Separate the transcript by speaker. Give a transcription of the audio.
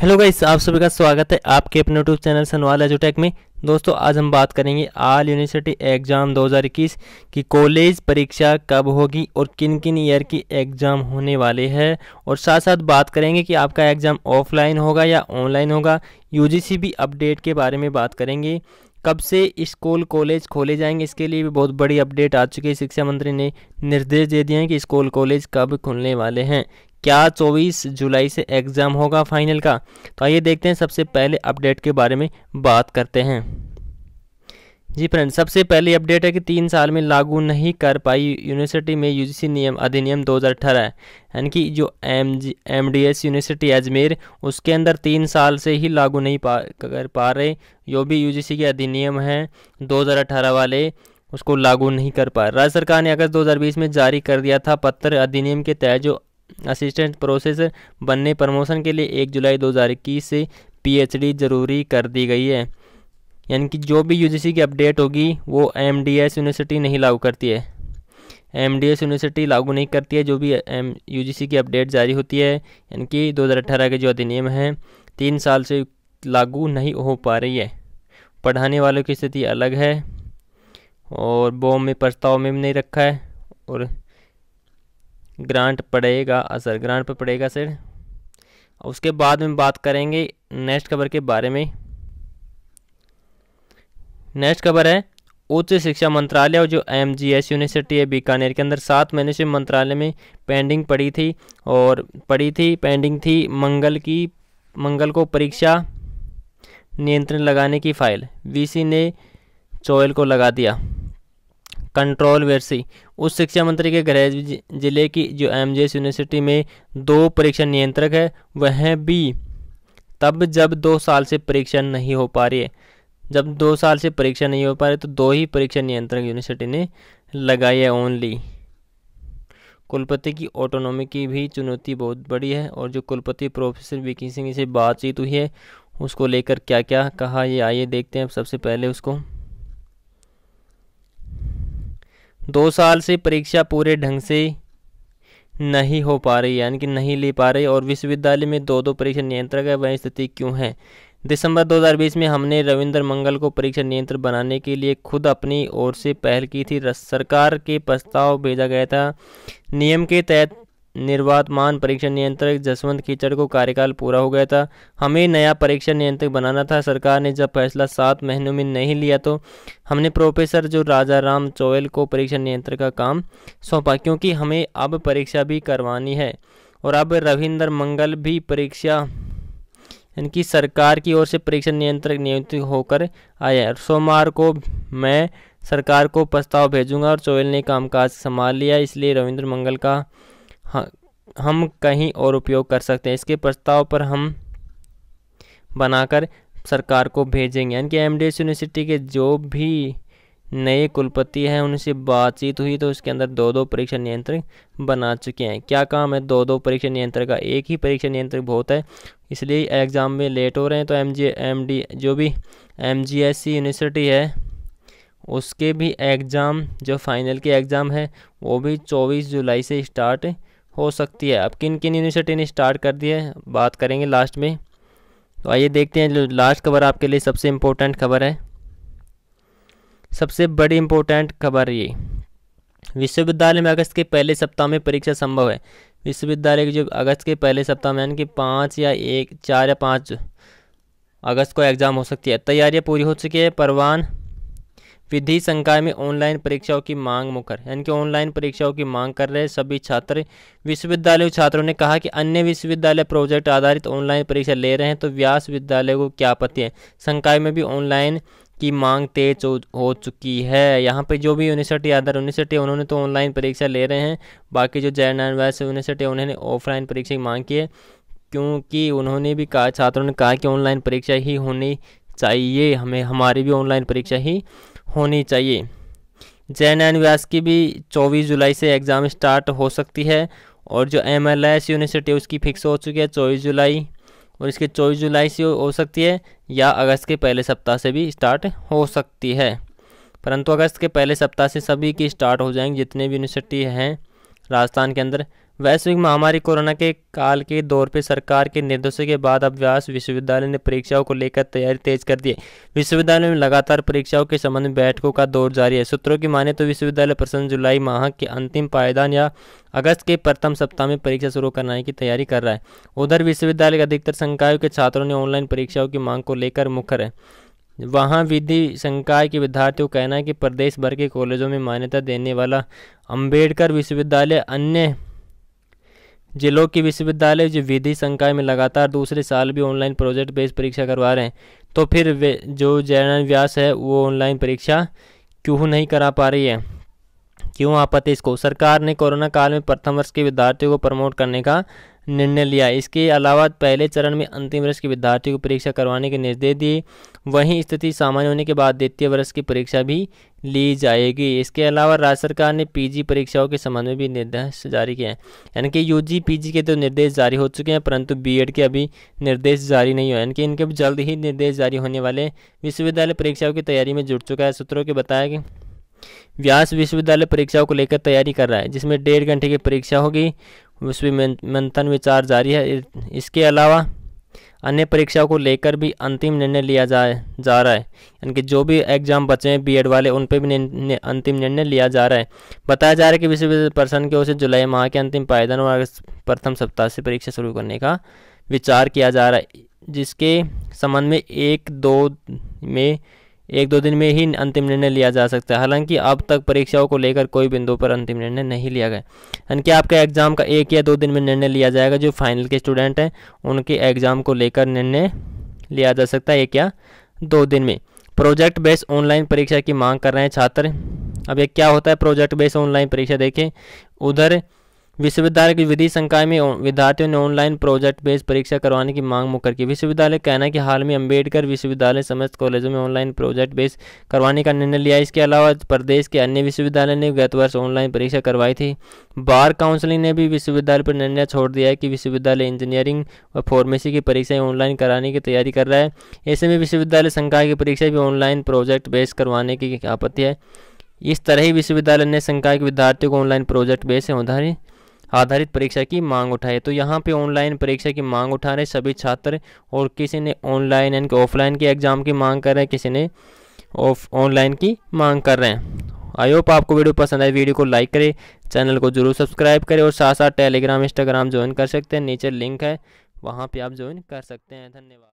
Speaker 1: hello guys आप सभी का स्वागत है आपके अपने यूट्यूब चैनल सनवाल एजुटेक में दोस्तों आज हम बात करेंगे आल यूनिवर्सिटी एग्ज़ाम 2021 की कॉलेज परीक्षा कब होगी और किन किन ईयर की एग्ज़ाम होने वाले हैं और साथ साथ बात करेंगे कि आपका एग्ज़ाम ऑफलाइन होगा या ऑनलाइन होगा यूजीसी भी अपडेट के बारे में बात करेंगे कब से स्कूल कॉलेज खोले जाएंगे इसके लिए भी बहुत बड़ी अपडेट आ चुकी है शिक्षा मंत्री ने निर्देश दे दिए हैं कि स्कूल कॉलेज कब खुलने वाले हैं क्या 24 जुलाई से एग्ज़ाम होगा फाइनल का तो आइए देखते हैं सबसे पहले अपडेट के बारे में बात करते हैं जी फ्रेंड सबसे पहली अपडेट है कि तीन साल में लागू नहीं कर पाई यूनिवर्सिटी में यूजीसी नियम अधिनियम 2018 अठारह यानी कि जो M G M D S university Ajmer उसके अंदर तीन साल से ही लागू नहीं पा कर पा रहे जो भी यूजीसी के अधिनियम हैं 2018 वाले उसको लागू नहीं कर पाए राज्य सरकार ने अगस्त 2020 में जारी कर दिया था पत्र अधिनियम के तहत जो असिस्टेंट प्रोसेसर बनने प्रमोशन के लिए एक जुलाई 2021 से पीएचडी ज़रूरी कर दी गई है यानी कि जो भी यूजीसी की अपडेट होगी वो एमडीएस यूनिवर्सिटी नहीं लागू करती है एमडीएस यूनिवर्सिटी लागू नहीं करती है जो भी एम यूजीसी की अपडेट जारी होती है यानी कि 2018 के जो अधिनियम हैं तीन साल से लागू नहीं हो पा रही है पढ़ाने वालों की स्थिति अलग है और बॉम में प्रस्ताव में भी नहीं रखा है और ग्रांट पड़ेगा असर ग्रांट पर पड़ेगा सर उसके बाद में बात करेंगे नेक्स्ट खबर के बारे में नेक्स्ट खबर है उच्च शिक्षा मंत्रालय और जो एम जी एस यूनिवर्सिटी है बीकानेर के अंदर सात महीने से मंत्रालय में पेंडिंग पड़ी थी और पड़ी थी पेंडिंग थी मंगल की मंगल को परीक्षा नियंत्रण लगाने की फाइल वीसी ने चोयल को लगा दिया कंट्रोलवर्सी उस शिक्षा मंत्री के गृह जिले की जो एम यूनिवर्सिटी में दो परीक्षा नियंत्रक है वह भी तब जब दो साल से परीक्षा नहीं हो पा रही है जब दो साल से परीक्षा नहीं हो पा रही तो दो ही परीक्षा नियंत्रक यूनिवर्सिटी ने लगाई है ओनली कुलपति की ऑटोनॉमी की भी चुनौती बहुत बड़ी है और जो कुलपति प्रोफेसर वीकी सिंह से बातचीत हुई है उसको लेकर क्या क्या कहा ये आइए देखते हैं सबसे पहले उसको दो साल से परीक्षा पूरे ढंग से नहीं हो पा रही यानी कि नहीं ले पा रही और विश्वविद्यालय में दो दो परीक्षा नियंत्रक है वह स्थिति क्यों है दिसंबर 2020 में हमने रविंद्र मंगल को परीक्षा नियंत्रक बनाने के लिए खुद अपनी ओर से पहल की थी सरकार के प्रस्ताव भेजा गया था नियम के तहत निर्वातमान परीक्षण नियंत्रक जसवंत कीचड़ को कार्यकाल पूरा हो गया था हमें नया परीक्षण नियंत्रक बनाना था सरकार ने जब फैसला सात महीनों में नहीं लिया तो हमने प्रोफेसर जो राजा राम चोयल को परीक्षण नियंत्रक का काम सौंपा क्योंकि हमें अब परीक्षा भी करवानी है और अब रविंदर मंगल भी परीक्षा इनकी सरकार की ओर से परीक्षण नियंत्रक नियुक्त होकर आया सोमवार को मैं सरकार को प्रस्ताव भेजूंगा और चोयल ने कामकाज संभाल लिया इसलिए रविंद्र मंगल का हम कहीं और उपयोग कर सकते हैं इसके प्रस्ताव पर हम बनाकर सरकार को भेजेंगे यानी कि एम यूनिवर्सिटी के जो भी नए कुलपति हैं उनसे बातचीत हुई तो उसके अंदर दो दो परीक्षा नियंत्रक बना चुके हैं क्या काम है दो दो परीक्षा नियंत्रक का एक ही परीक्षा नियंत्रक बहुत है इसलिए एग्ज़ाम में लेट हो रहे हैं तो एम जी एम डी जो भी M G S C university है उसके भी एग्ज़ाम जो फाइनल के एग्ज़ाम है वो भी 24 जुलाई से स्टार्ट हो सकती है अब किन किन यूनिवर्सिटी ने स्टार्ट कर दिया है बात करेंगे लास्ट में तो आइए देखते हैं जो लास्ट खबर आपके लिए सबसे इम्पोर्टेंट खबर है सबसे बड़ी इम्पोर्टेंट खबर ये विश्वविद्यालय में अगस्त के पहले सप्ताह में परीक्षा संभव है विश्वविद्यालय की जो अगस्त के पहले सप्ताह में यानी कि पाँच या एक चार या पाँच अगस्त को एग्ज़ाम हो सकती है तैयारियां पूरी हो चुकी है परवान विधि संकाय में ऑनलाइन परीक्षाओं की मांग मुखर यानी कि ऑनलाइन परीक्षाओं की मांग कर रहे सभी छात्र विश्वविद्यालय छात्रों ने कहा कि अन्य विश्वविद्यालय प्रोजेक्ट आधारित ऑनलाइन परीक्षा ले रहे हैं तो व्यास विद्यालय को क्या आपत्ति है संकाय में भी ऑनलाइन की मांग तेज हो चुकी है यहाँ पे जो भी यूनिवर्सिटी आधार यूनिवर्सिटी उन्होंने तो ऑनलाइन परीक्षा ले रहे हैं बाकी जो जैन एंड वैस यूनिवर्सिटी उन्होंने ऑफलाइन परीक्षा की मांग की है क्योंकि उन्होंने भी कहा छात्रों ने कहा कि ऑनलाइन परीक्षा ही होनी चाहिए हमें हमारी भी ऑनलाइन परीक्षा ही होनी चाहिए जैन एन व्यास की भी 24 जुलाई से एग्ज़ाम स्टार्ट हो सकती है और जो एम एल एस यूनिवर्सिटी उसकी फिक्स हो चुकी है चौबीस जुलाई और इसकी चौबीस जुलाई से हो सकती है या अगस्त के पहले सप्ताह से भी स्टार्ट हो सकती है परंतु अगस्त के पहले सप्ताह से सभी की स्टार्ट हो जाएंगी जितने भी यूनिवर्सिटी हैं राजस्थान के अंदर वैश्विक महामारी कोरोना के काल के दौर पर सरकार के निर्देशों के बाद अभ्यास विश्वविद्यालय ने परीक्षाओं को लेकर तैयारी तेज कर दी है विश्वविद्यालय में लगातार परीक्षाओं के संबंध में बैठकों का दौर जारी है सूत्रों की माने तो विश्वविद्यालय प्रसन्न जुलाई माह के अंतिम पायदान या अगस्त के प्रथम सप्ताह में परीक्षा शुरू करने की तैयारी कर रहा है उधर विश्वविद्यालय के अधिकतर संकायों के छात्रों ने ऑनलाइन परीक्षाओं की मांग को लेकर मुखर है वहाँ विधि संकाय के विद्यार्थियों का कहना है कि प्रदेश भर के कॉलेजों में मान्यता देने वाला अंबेडकर विश्वविद्यालय अन्य जिलों के विश्वविद्यालय जो विधि संकाय में लगातार दूसरे साल भी ऑनलाइन प्रोजेक्ट बेस्ड परीक्षा करवा रहे हैं तो फिर जो जैन व्यास है वो ऑनलाइन परीक्षा क्यों नहीं करा पा रही है क्यों आपत्ति इसको सरकार ने कोरोना काल में प्रथम वर्ष के विद्यार्थियों को प्रमोट करने का निर्णय लिया इसके अलावा पहले चरण में अंतिम वर्ष के विद्यार्थियों को परीक्षा करवाने के निर्देश दिए वहीं स्थिति सामान्य होने के बाद द्वितीय वर्ष की परीक्षा भी ली जाएगी इसके अलावा राज्य सरकार ने पीजी परीक्षाओं के संबंध में भी निर्देश जारी किए हैं यानी कि यूजी पीजी के तो निर्देश जारी हो चुके हैं परंतु बीएड के अभी निर्देश जारी नहीं हुए यानी कि इनके जल्द ही निर्देश जारी होने वाले विश्वविद्यालय परीक्षाओं की तैयारी में जुट चुका है सूत्रों के बताया कि व्यास विश्वविद्यालय परीक्षाओं को लेकर तैयारी कर रहा है जिसमें डेढ़ घंटे की परीक्षा होगी उस भी मंथन विचार जारी है इसके अलावा अन्य परीक्षाओं को लेकर भी अंतिम निर्णय लिया जाए जा रहा है यानी कि जो भी एग्ज़ाम बचे हैं बीएड वाले उन पर भी निर्णय अंतिम निर्णय लिया जा रहा है बताया जा रहा है कि विश्वविद्यालय प्रशासन की ओर से जुलाई माह के अंतिम पायदान और प्रथम सप्ताह से परीक्षा शुरू करने का विचार किया जा रहा है जिसके संबंध में एक दो में एक दो दिन में ही अंतिम निर्णय लिया जा सकता है हालांकि अब तक परीक्षाओं को लेकर कोई बिंदु पर अंतिम निर्णय नहीं लिया गया यानी कि आपका एग्ज़ाम का एक या दो दिन में निर्णय लिया जाएगा जो फाइनल के स्टूडेंट हैं उनके एग्ज़ाम को लेकर निर्णय लिया जा सकता है एक या दो दिन में प्रोजेक्ट बेस्ड ऑनलाइन परीक्षा की मांग कर रहे हैं छात्र अब ये क्या होता है प्रोजेक्ट बेस्ड ऑनलाइन परीक्षा देखें उधर विश्वविद्यालय की विधि संकाय में विद्यार्थियों ने ऑनलाइन प्रोजेक्ट बेस्ड परीक्षा करवाने की मांग मुकर की विश्वविद्यालय कहना है कि हाल में अंबेडकर विश्वविद्यालय समस्त कॉलेजों में ऑनलाइन प्रोजेक्ट बेस्ड करवाने का निर्णय लिया इसके अलावा प्रदेश के अन्य विश्वविद्यालय ने गत वर्ष ऑनलाइन परीक्षा करवाई थी बार काउंसिलिंग ने भी विश्वविद्यालय पर निर्णय छोड़ दिया है कि विश्वविद्यालय इंजीनियरिंग और फार्मेसी की परीक्षाएं ऑनलाइन कराने की तैयारी कर रहा है ऐसे में विश्वविद्यालय संकाय की परीक्षा भी ऑनलाइन प्रोजेक्ट बेस्ड करवाने की आपत्ति है इस तरह ही विश्वविद्यालय ने संकाय के विद्यार्थियों को ऑनलाइन प्रोजेक्ट बेस्ड से उधारी आधारित परीक्षा की मांग उठाई तो यहाँ पे ऑनलाइन परीक्षा की मांग उठा रहे सभी छात्र और किसी ने ऑनलाइन कि ऑफलाइन के एग्ज़ाम की मांग कर रहे हैं किसी ने ऑफ ऑनलाइन की मांग कर रहे हैं आई होप आपको वीडियो पसंद आए वीडियो को लाइक करें चैनल को जरूर सब्सक्राइब करें और साथ साथ टेलीग्राम इंस्टाग्राम ज्वाइन कर सकते हैं नीचे लिंक है वहाँ पर आप ज्वाइन कर सकते हैं धन्यवाद